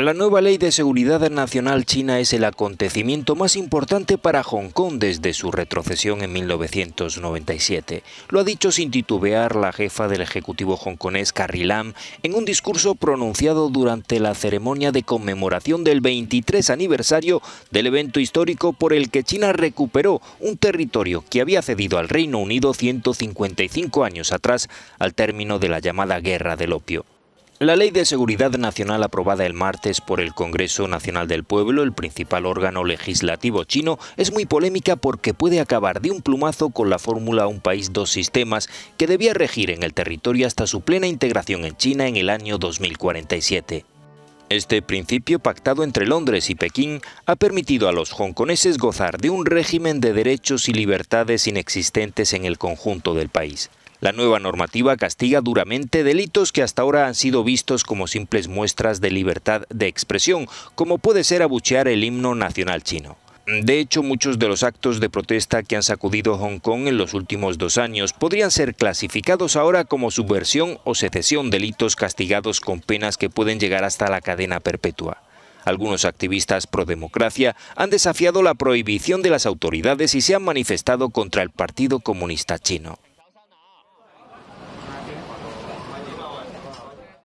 La nueva ley de seguridad nacional china es el acontecimiento más importante para Hong Kong desde su retrocesión en 1997. Lo ha dicho sin titubear la jefa del Ejecutivo hongkonés Carrie Lam en un discurso pronunciado durante la ceremonia de conmemoración del 23 aniversario del evento histórico por el que China recuperó un territorio que había cedido al Reino Unido 155 años atrás al término de la llamada Guerra del Opio. La Ley de Seguridad Nacional aprobada el martes por el Congreso Nacional del Pueblo, el principal órgano legislativo chino, es muy polémica porque puede acabar de un plumazo con la fórmula Un país, dos sistemas que debía regir en el territorio hasta su plena integración en China en el año 2047. Este principio pactado entre Londres y Pekín ha permitido a los hongkoneses gozar de un régimen de derechos y libertades inexistentes en el conjunto del país. La nueva normativa castiga duramente delitos que hasta ahora han sido vistos como simples muestras de libertad de expresión, como puede ser abuchear el himno nacional chino. De hecho, muchos de los actos de protesta que han sacudido Hong Kong en los últimos dos años podrían ser clasificados ahora como subversión o secesión, delitos castigados con penas que pueden llegar hasta la cadena perpetua. Algunos activistas pro democracia han desafiado la prohibición de las autoridades y se han manifestado contra el Partido Comunista Chino.